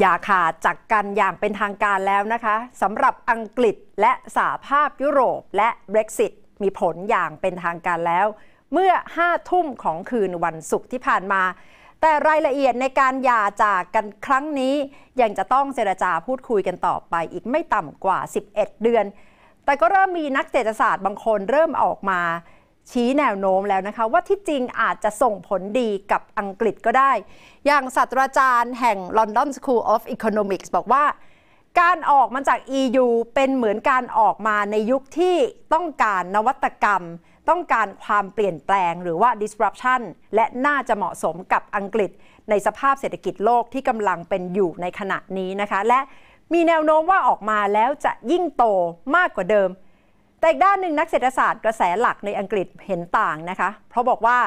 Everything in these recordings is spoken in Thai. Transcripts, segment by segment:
อย่าขาดจากกันอย่างเป็นทางการแล้วนะคะสำหรับอังกฤษและสหภาพยุโรปและ Brexit มีผลอย่างเป็นทางการแล้ว เมื่อ 5 ทุ่มของคืนวันศุกร์ที่ผ่านมา แต่รายละเอียดในการหย่าจากกันครั้งนี้ยังจะต้องเจรจาพูดคุยกันต่อไปอีกไม่ต่ำกว่า 11 เดือน แต่ก็เริ่มมีนักเศรษฐศาสตร์บางคนเริ่มออกมาชี้แนวโน้มแล้วนะคะ ว่าที่จริงอาจจะส่งผลดีกับอังกฤษก็ได้ อย่างศาสตราจารย์แห่ง London School of Economics บอกว่า การออกมาจาก EU เป็นเหมือนการออกมาในยุคที่ต้องการนวัตกรรม ต้องการความเปลี่ยนแปลงหรือว่า disruption และน่าจะเหมาะสมกับอังกฤษในสภาพเศรษฐกิจโลกที่กำลังเป็นอยู่ในขณะนี้นะคะ และมีแนวโน้มว่าออกมาแล้วจะยิ่งโตมากกว่าเดิมแต่อีกด้านหนึ่งนักเศรษฐศาสตร์กระแสหลักในอังกฤษเห็นต่างนะคะ เพราะบอกว่า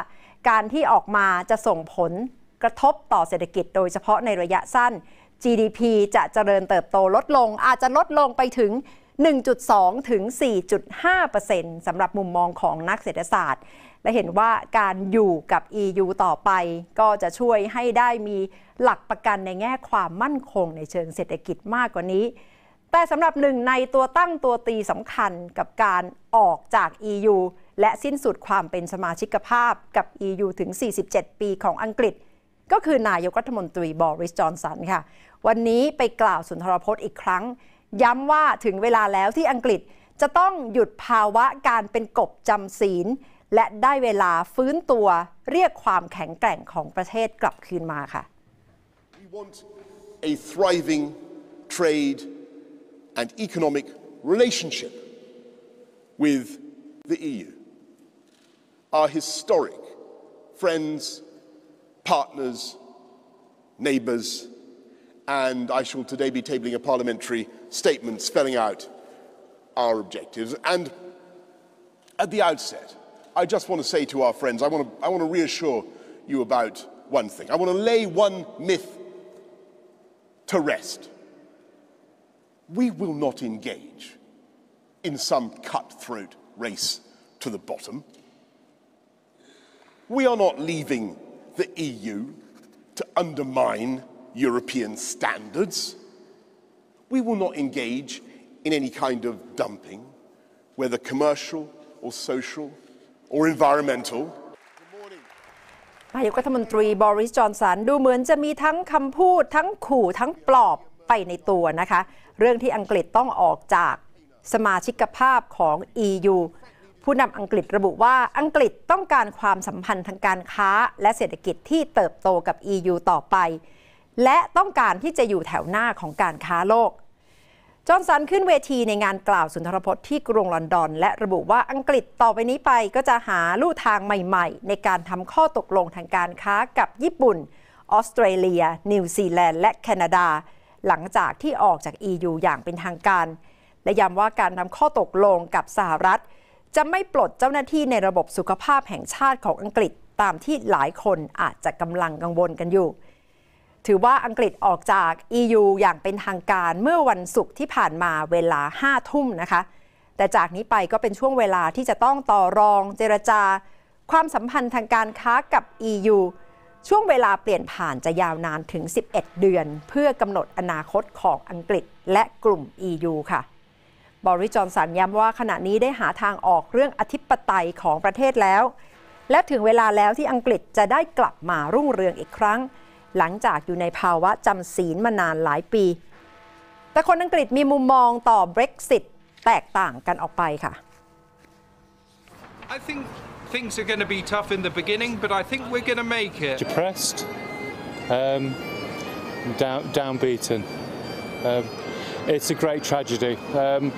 การที่ออกมาจะส่งผลกระทบต่อเศรษฐกิจโดยเฉพาะในระยะสั้น GDP จะเจริญเติบโตลดลงอาจจะลดลงไปถึง 1.2 ถึง 4.5%สำหรับมุมมองของนักเศรษฐศาสตร์ และเห็นว่าการอยู่กับ EU ต่อไปก็จะช่วยให้ได้มีหลักประกันในแง่ความมั่นคงในเชิงเศรษฐกิจมากกว่านี้แต่สำหรับหนึ่งในตัวตั้งตัวตีสำคัญกับการออกจาก EU และสิ้นสุดความเป็นสมาชิกภาพกับ EU ถึง 47 ปีของอังกฤษ ก็คือนายกรัฐมนตรีบอริสจอนสันค่ะวันนี้ไปกล่าวสุนทรพจน์อีกครั้ง ย้ำว่าถึงเวลาแล้วที่อังกฤษจะต้องหยุดภาวะการเป็นกบจำศีลและได้เวลาฟื้นตัวเรียกความแข็งแกร่งของประเทศกลับคืนมาค่ะ We want a thriving trade and economic relationship with the EU. Our historic friends, partners, neighbours, and I shall today be tabling a parliamentary statement spelling out our objectives. And at the outset, I just want to say to our friends, I want to, I want to reassure you about one thing. I want to lay one myth to rest we will not engage in some cutthroat race to the bottom. We are not leaving the EU to undermine European standards. We will not engage in any kind of dumping, whether commercial or social or environmental. นายกรัฐมนตรีบอริสจอนสันดูเหมือนจะมีทั้งคำพูดทั้งขู่ทั้งปลอบไปในตัวนะคะ เรื่องที่อังกฤษต้องออกจากสมาชิกภาพของ EU ผู้นำอังกฤษระบุว่าอังกฤษต้องการความสัมพันธ์ทางการค้าและเศรษฐกิจที่เติบโตกับ EU ต่อไป และต้องการที่จะอยู่แถวหน้าของการค้าโลก จอห์นสันขึ้นเวทีในงานกล่าวสุนทรพจน์ที่กรุงลอนดอนและระบุว่าอังกฤษต่อไปนี้ไปก็จะหาลู่ทางใหม่ๆ ในการทำข้อตกลงทางการค้ากับญี่ปุ่น ออสเตรเลีย นิวซีแลนด์ และแคนาดาหลังจากที่ออกจาก EU อย่างเป็นทางการและย้ำว่าการนำข้อตกลงกับสหรัฐ จะไม่ปลดเจ้าหน้าที่ในระบบสุขภาพแห่งชาติของอังกฤษตามที่หลายคนอาจจะกำลังกังวลกันอยู่ ถือว่าอังกฤษออกจาก EU อย่างเป็นทางการเมื่อวันศุกร์ที่ผ่านมาเวลา5ทุ่มนะคะ แต่จากนี้ไปก็เป็นช่วงเวลาที่จะต้องต่อรอง เจรจา ความสัมพันธ์ทางการค้ากับ EU ูช่วงเวลาเปลี่ยนผ่านจะยาวนานถึง 11 เดือน เพื่อกำหนดอนาคตของอังกฤษและกลุ่ม EU ค่ะ บริจอนสันย้ำว่าขณะนี้ได้หาทางออกเรื่องอธิปไตยของประเทศแล้ว และถึงเวลาแล้วที่อังกฤษจะได้กลับมารุ่งเรืองอีกครั้ง หลังจากอยู่ในภาวะจำศีลมานานหลายปี แต่คนอังกฤษมีมุมมองต่อ Brexit แตกต่างกันออกไปค่ะ I think Things are going to be tough in the beginning, but I think we're going to make it. Depressed, um, down, downbeaten. Um, it's a great tragedy. Um,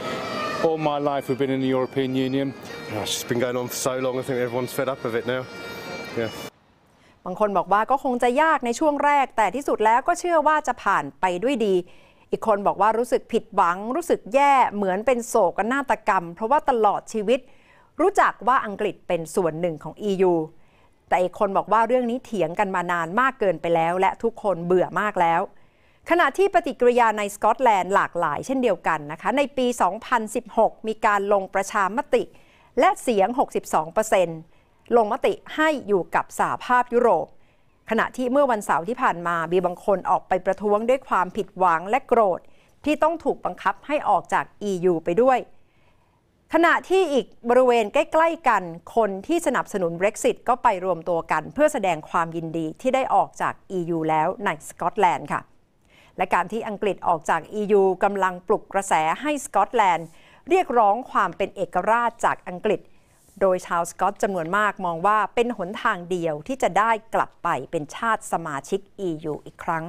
all my life we've been in the European Union. Oh, it's just been going on for so long, I think everyone's fed up of it now. Yeah. บางคนบอกว่าก็คงจะยากในช่วงแรกแต่ที่สุดแล้วก็เชื่อว่าจะผ่านไปด้วยดีอีกคนบอกว่ารู้สึกผิดหวังรู้สึกแย่เหมือนเป็นโศกนาฏกรรมเพราะว่าตลอดชีวิตรู้จักว่าอังกฤษเป็นส่วนหนึ่งของ EU แต่อีกคนบอกว่าเรื่องนี้เถียงกันมานานมากเกินไปแล้ว และทุกคนเบื่อมากแล้ว ขณะที่ปฏิกิริยาในสกอตแลนด์หลากหลายเช่นเดียวกันนะคะ ในปี 2016 มีการลงประชามติและเสียง 62%ลงมติให้อยู่กับสหภาพยุโรป ขณะที่เมื่อวันเสาร์ที่ผ่านมา มีบางคนออกไปประท้วงด้วยความผิดหวังและโกรธ ที่ต้องถูกบังคับให้ออกจาก EU ไปด้วยขณะที่อีกบริเวณใกล้ๆ กันคนที่สนับสนุน Brexit ก็ไปรวมตัวกันเพื่อแสดงความยินดีที่ได้ออกจาก EU แล้วในสกอตแลนด์ค่ะ และการที่อังกฤษออกจาก EU กำลังปลุกกระแสให้สกอตแลนด์เรียกร้องความเป็นเอกราชจากอังกฤษ โดยชาวสกอตจำนวนมากมองว่าเป็นหนทางเดียวที่จะได้กลับไปเป็นชาติสมาชิก EU อีกครั้ง